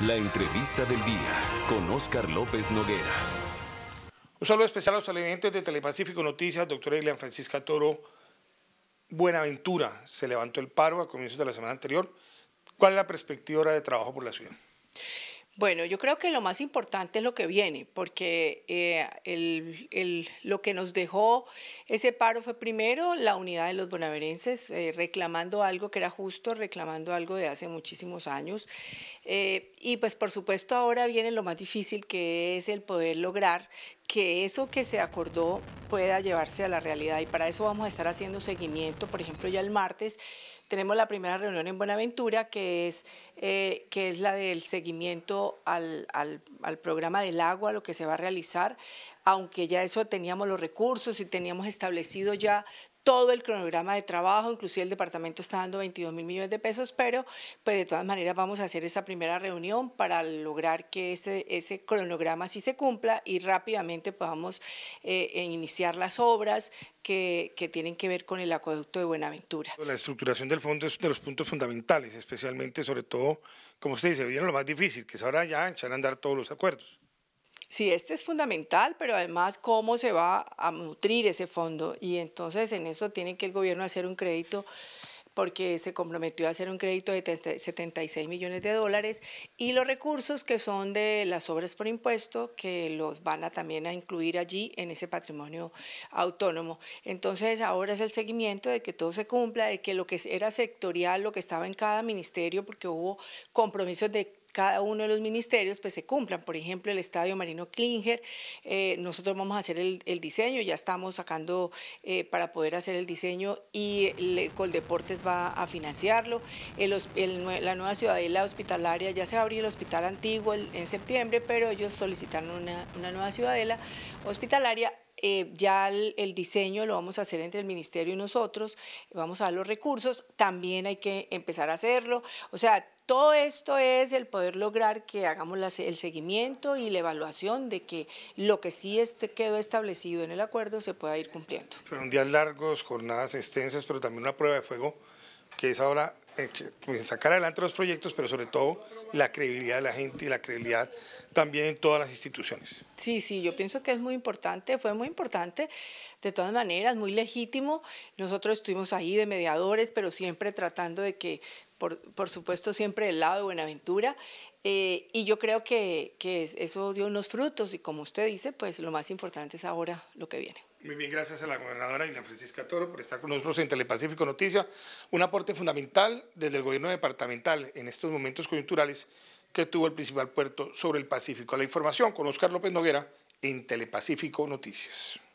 La entrevista del día con Oscar López Noguera. Un saludo especial a los televidentes de Telepacífico Noticias, doctora Elian Francisca Toro. Buenaventura se levantó el paro a comienzos de la semana anterior. ¿Cuál es la perspectiva de trabajo por la ciudad? Bueno, yo creo que lo más importante es lo que viene, porque eh, lo que nos dejó ese paro fue primero la unidad de los bonaverenses eh, reclamando algo que era justo, reclamando algo de hace muchísimos años. Eh, y pues por supuesto ahora viene lo más difícil que es el poder lograr que eso que se acordó pueda llevarse a la realidad. Y para eso vamos a estar haciendo seguimiento, por ejemplo, ya el martes tenemos la primera reunión en Buenaventura, que es, eh, que es la del seguimiento al, al programa del agua, lo que se va a realizar aunque ya eso teníamos los recursos y teníamos establecido ya todo el cronograma de trabajo, inclusive el departamento está dando 22 mil millones de pesos, pero pues de todas maneras vamos a hacer esa primera reunión para lograr que ese, ese cronograma sí se cumpla y rápidamente podamos eh, eh, iniciar las obras que, tienen que ver con el acueducto de Buenaventura. La estructuración del fondo es de los puntos fundamentales, especialmente sobre todo, como usted dice, viene lo más difícil, que es ahora ya echar a andar todos los acuerdos. Sí, este es fundamental, pero además cómo se va a nutrir ese fondo. Y entonces en eso tiene que el gobierno hacer un crédito porque se comprometió a hacer un crédito de 76 millones de dólares y los recursos que son de las obras por impuesto, que los van a también a incluir allí en ese patrimonio autónomo. Entonces ahora es el seguimiento de que todo se cumpla, de que lo que era sectorial, lo que estaba en cada ministerio, porque hubo compromisos de cada uno de los ministerios pues se cumplan. Por ejemplo, el Estadio Marino Klinger, eh, nosotros vamos a hacer el, diseño, ya estamos sacando eh, para poder hacer el diseño y el Coldeportes va a financiarlo. la nueva ciudadela hospitalaria, ya se abrió, el hospital antiguo en septiembre, pero ellos solicitaron una, nueva ciudadela hospitalaria eh, ya el, el, diseño lo vamos a hacer entre el ministerio y nosotros, vamos a dar los recursos, también hay que empezar a hacerlo, o sea, todo esto es el poder lograr que hagamos el seguimiento y la evaluación de que lo que sí este, quedó establecido en el acuerdo se pueda ir cumpliendo. Fueron días largos, jornadas extensas, pero también una prueba de fuego que es ahora pues, sacar adelante los proyectos, pero sobre todo la credibilidad de la gente y la credibilidad también en todas las instituciones. Sí, sí, yo pienso que es muy importante, fue muy importante, de todas maneras, muy legítimo. Nosotros estuvimos ahí de mediadores, pero siempre tratando de que por, supuesto siempre del lado de Buenaventura, eh, y yo creo que, eso dio unos frutos y como usted dice, pues lo más importante es ahora lo que viene. Muy bien, gracias a la gobernadora Ina Francisca Toro por estar con nosotros en Telepacífico Noticias. Un aporte fundamental desde el gobierno departamental en estos momentos coyunturales que tuvo el principal puerto sobre el Pacífico. La información con Oscar López Noguera en Telepacífico Noticias.